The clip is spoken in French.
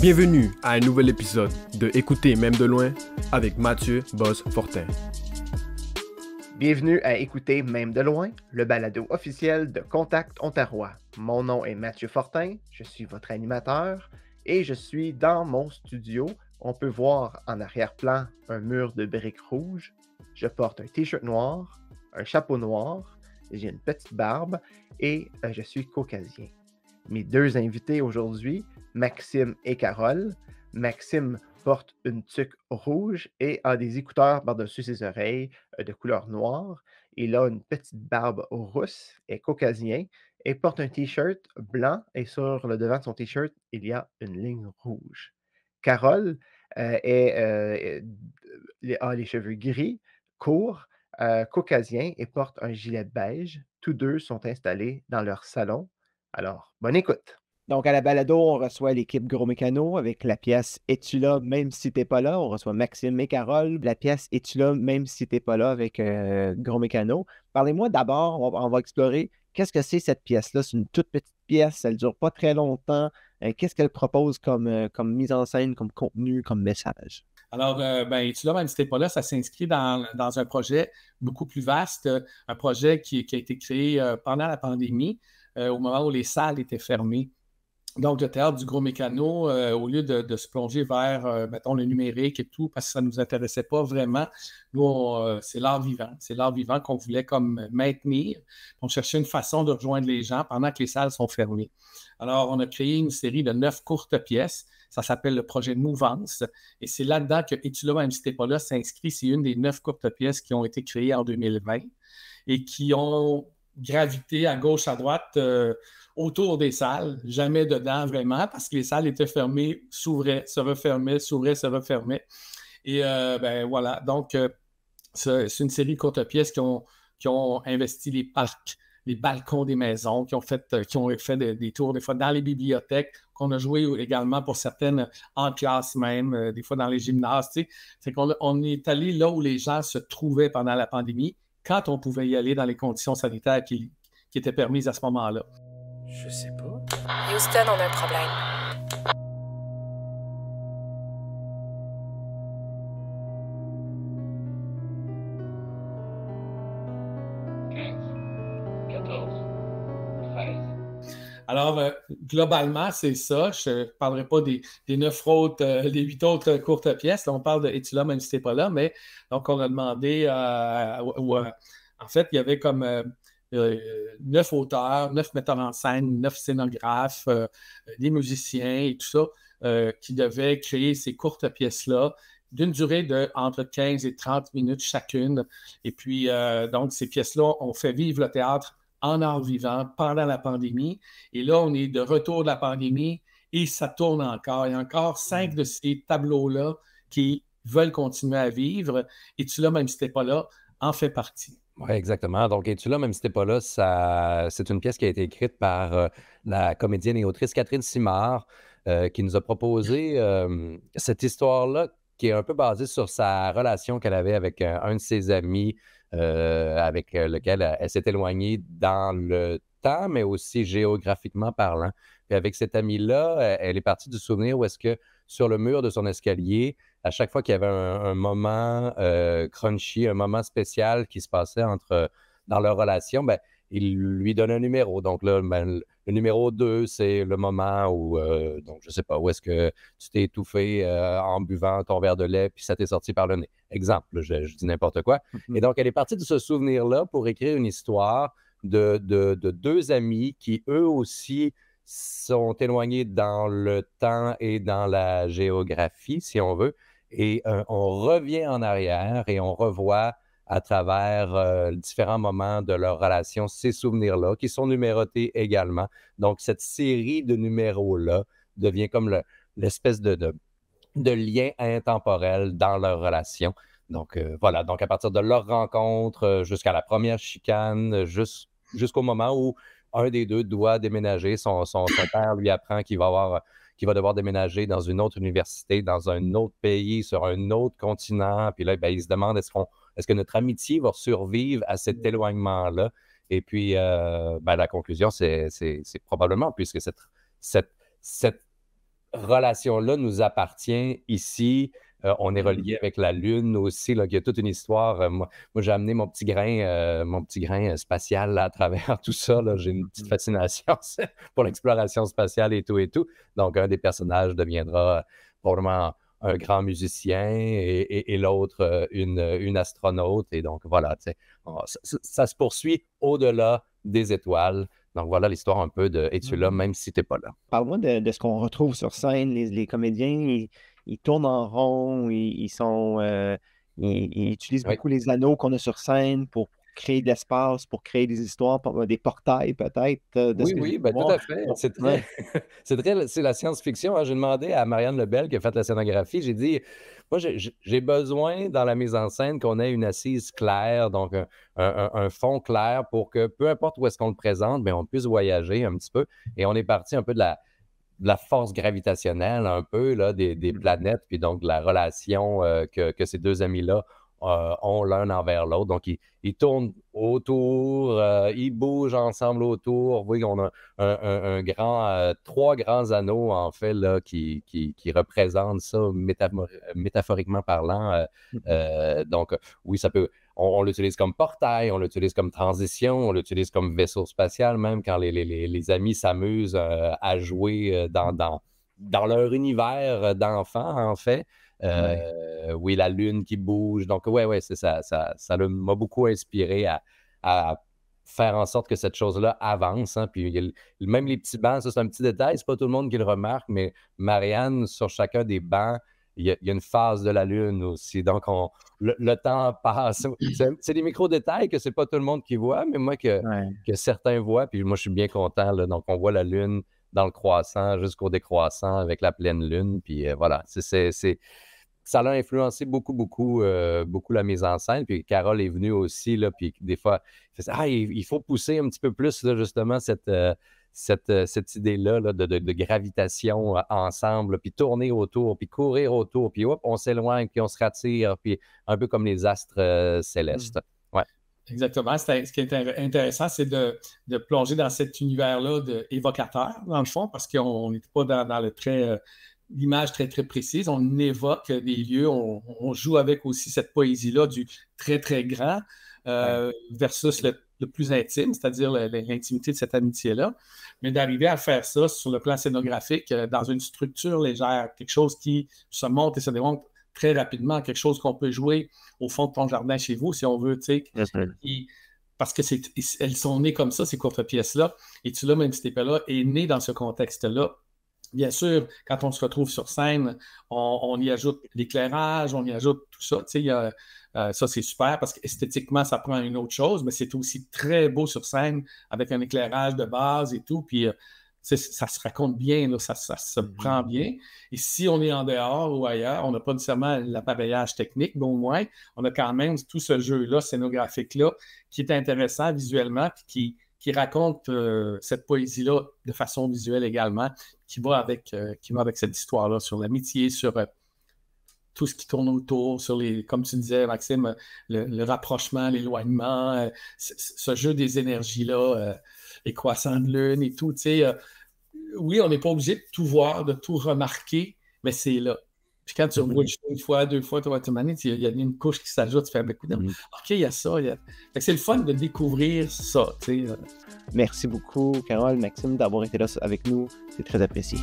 Bienvenue à un nouvel épisode de Écouter même de loin avec Mathieu Boss Fortin. Bienvenue à Écouter même de loin, le balado officiel de Contact Ontario Mon nom est Mathieu Fortin, je suis votre animateur et je suis dans mon studio. On peut voir en arrière-plan un mur de briques rouges. Je porte un t-shirt noir, un chapeau noir, j'ai une petite barbe et euh, je suis caucasien mes deux invités aujourd'hui, Maxime et Carole. Maxime porte une tuque rouge et a des écouteurs par-dessus ses oreilles euh, de couleur noire. Il a une petite barbe rousse, et caucasien et porte un t-shirt blanc et sur le devant de son t-shirt, il y a une ligne rouge. Carole euh, euh, a les cheveux gris, courts, caucasien et porte un gilet beige. Tous deux sont installés dans leur salon alors, bonne écoute. Donc, à la balado, on reçoit l'équipe Gros Mécano avec la pièce Es-tu là, même si t'es pas là? On reçoit Maxime et Carole, la pièce Es-tu là, même si t'es pas là avec euh, Gros Mécano. Parlez-moi d'abord, on, va explorer qu'est-ce que c'est cette pièce-là. C'est une toute petite pièce, elle dure pas très longtemps. Euh, qu'est-ce qu'elle propose euh, comme, mise en scène, comme contenu, comme message? Alors, euh, ben, tu là, même si tu pas là, ça s'inscrit dans, un projet beaucoup plus vaste, un projet qui, a été créé pendant la pandémie, euh, au moment où les salles étaient fermées. Donc, le théâtre du gros mécano, euh, au lieu de, se plonger vers, euh, mettons, le numérique et tout, parce que ça ne nous intéressait pas vraiment, nous, c'est l'art vivant. C'est l'art vivant qu'on voulait comme maintenir. On cherchait une façon de rejoindre les gens pendant que les salles sont fermées. Alors, on a créé une série de neuf courtes pièces. Ça s'appelle le projet Mouvance. Et c'est là-dedans que Et tu même pas là, s'inscrit. C'est une des neuf courtes pièces qui ont été créées en 2020 et qui ont gravité à gauche, à droite euh, autour des salles, jamais dedans vraiment, parce que les salles étaient fermées, s'ouvraient, se refermaient, s'ouvraient, se refermaient. Et euh, ben voilà, donc euh, c'est une série de pièces qui ont, ont investi les parcs, les balcons des maisons, qui ont fait, qui ont fait des, tours des fois dans les bibliothèques, qu'on a joué également pour certaines en classe même, des fois dans les gymnases. C'est qu'on on est allé là où les gens se trouvaient pendant la pandémie quand on pouvait y aller dans les conditions sanitaires qui, étaient permises à ce moment-là. Je sais pas. Houston, on a un problème. globalement, c'est ça. Je ne parlerai pas des, neuf autres, euh, huit autres courtes pièces. on parle de Et tu pas là, mais donc on a demandé euh, euh, en fait, il y avait comme neuf auteurs, neuf metteurs en scène, neuf scénographes, des musiciens et tout ça, qui devaient créer ces courtes pièces-là d'une durée de entre 15 et 30 minutes chacune. Et puis, donc, ces pièces-là ont fait vivre le théâtre en art vivant pendant la pandémie. Et là, on est de retour de la pandémie et ça tourne encore. et encore cinq de ces tableaux-là qui veulent continuer à vivre. Et tu là, même si tu pas là, en fait partie. Oui, exactement. Donc, Et tu là, même si t'es pas là, ça... c'est une pièce qui a été écrite par euh, la comédienne et autrice Catherine Simard, euh, qui nous a proposé euh, cette histoire-là qui est un peu basée sur sa relation qu'elle avait avec un de ses amis euh, avec euh, lequel euh, elle, s'est éloignée dans le temps, mais aussi géographiquement parlant. Puis avec cet ami-là, elle, est partie du souvenir où est-ce que sur le mur de son escalier, à chaque fois qu'il y avait un, moment crunchy, un moment spécial qui se passait entre dans leur relation, ben, il lui donne un numéro. Donc là, ben, le numéro 2, c'est le moment où, euh, donc je sais pas, où est-ce que tu t'es étouffé euh, en buvant ton verre de lait, puis ça t'est sorti par le nez. Exemple, je, dis n'importe quoi. Et donc, elle est partie de ce souvenir-là pour écrire une histoire de, deux amis qui, eux aussi, sont éloignés dans le temps et dans la géographie, si on veut. Et euh, on revient en arrière et on revoit à travers euh, différents moments de leur relation, ces souvenirs-là, qui sont numérotés également. Donc, cette série de numéros-là devient comme l'espèce de, lien intemporel dans leur relation. Donc, euh, voilà. Donc, à partir de leur rencontre euh, jusqu'à la première chicane, jusqu'au moment où un des deux doit déménager, son, père lui apprend qu'il va avoir qui va devoir déménager dans une autre université, dans un autre pays, sur un autre continent. Puis là, ben il se demande est-ce qu'on est-ce que notre amitié va survivre à cet mmh. éloignement-là? Et puis, euh, ben, la conclusion, c'est probablement, puisque cette, relation-là nous appartient ici. Euh, on est relié mmh. avec la Lune aussi. Là, il y a toute une histoire. Euh, moi, j'ai amené mon petit grain, mon petit grain spatial à travers tout ça. J'ai une petite mmh. fascination pour l'exploration spatiale et tout et tout. Donc, un des personnages deviendra probablement un grand musicien et, l'autre euh, une, euh, une, astronaute. Et donc, voilà, ah, ça, ça, se poursuit au-delà des étoiles. Donc, voilà l'histoire un peu de et Es-tu là, mm-hmm. même si t'es pas là? » Parle-moi de, ce qu'on retrouve sur scène. Les, comédiens, ils, tournent en rond, ils, sont... Euh, ils, utilisent beaucoup les anneaux qu'on a sur scène pour créer de l'espace, pour créer des histoires, euh, des portails peut-être. Euh, oui, oui, ben, tout à fait. C'est la science-fiction. Hein. J'ai demandé à Marianne Lebel qui a fait la scénographie, j'ai dit, moi, j'ai besoin dans la mise en scène qu'on ait une assise claire, donc un, fond clair pour que peu importe où est-ce qu'on le présente, mais ben, on puisse voyager un petit peu. Et on est parti un peu de la, force gravitationnelle un peu là, des, mmh. planètes, puis donc de la relation euh, que, que, ces deux amis-là euh, l'un envers l'autre. Donc, ils, tournent autour, euh, ils bougent ensemble autour. Oui, on a un, grand, euh, trois grands anneaux, en fait, là, qui, qui, représentent ça métaphoriquement parlant. Mm-hmm. donc, oui, ça peut. On, l'utilise comme portail, on l'utilise comme transition, on l'utilise comme vaisseau spatial, même quand les, les amis s'amusent à jouer dans, dans dans leur univers euh, d'enfant, en fait. Euh, oui, la lune qui bouge. Donc, ouais, ouais, c'est ça. Ça, m'a beaucoup inspiré à, faire en sorte que cette chose-là avance. Hein. Puis, même les petits bancs, ça, c'est un petit détail. C'est pas tout le monde qui le remarque, mais Marianne, sur chacun des bancs, il y, a, une phase de la Lune aussi. Donc, le, temps passe. C'est des micro-détails que c'est pas tout le monde qui voit, mais moi, que, certains voient. Puis moi, je suis bien content. donc, on voit la Lune dans le croissant jusqu'au décroissant avec la pleine lune. Puis euh, voilà, c'est, ça l'a influencé beaucoup, beaucoup, euh, beaucoup la mise en scène. Puis Carole est venue aussi, là, puis des fois, ah, il, ah, il, faut pousser un petit peu plus, justement, cette, euh, cette, idée-là de, gravitation ensemble, puis tourner autour, puis courir autour, puis hop, on s'éloigne, puis on se rattire, puis un peu comme les astres célestes. Mmh. Exactement. Ce qui est intéressant, c'est de, plonger dans cet univers-là d'évocateur, dans le fond, parce qu'on n'est pas dans, euh, l'image très, très précise. On évoque des lieux, on, joue avec aussi cette poésie-là du très, très grand euh, versus le, plus intime, c'est-à-dire l'intimité de cette amitié-là. Mais d'arriver à faire ça sur le plan scénographique, euh, dans une structure légère, quelque chose qui se monte et se démonte très rapidement, quelque chose qu'on peut jouer au fond de ton jardin chez vous, si on veut, parce que c'est, elles sont nées comme ça, ces courtes pièces-là. Et tu l'as, même si pas là, est née dans ce contexte-là. Bien sûr, quand on se retrouve sur scène, on, y ajoute l'éclairage, on y ajoute tout ça. Euh, ça, c'est super parce qu'esthétiquement, ça prend une autre chose, mais c'est aussi très beau sur scène avec un éclairage de base et tout. Puis, euh, ça se raconte bien, ça, se mm-hmm. prend bien. Et si on est en dehors ou ailleurs, on n'a pas nécessairement l'appareillage technique, mais au moins, on a quand même tout ce jeu-là, scénographique-là, qui est intéressant visuellement, puis qui, qui raconte euh, cette poésie-là de façon visuelle également, qui va avec, euh, qui va avec cette histoire-là sur l'amitié, sur euh, tout ce qui tourne autour, sur les, comme tu disais, Maxime, le, rapprochement, l'éloignement, euh, ce jeu des énergies-là, les euh, croissants de lune et tout. Euh, oui, on n'est pas obligé de tout voir, de tout remarquer, mais c'est là. Puis quand tu mhm. revois une fois, deux fois, tu vois tu il y a une couche qui s'ajoute, tu fais ben, mhm. OK, il y a ça. c'est le fun de découvrir ça. Merci beaucoup, Carole, Maxime, d'avoir été là avec nous. C'est très apprécié.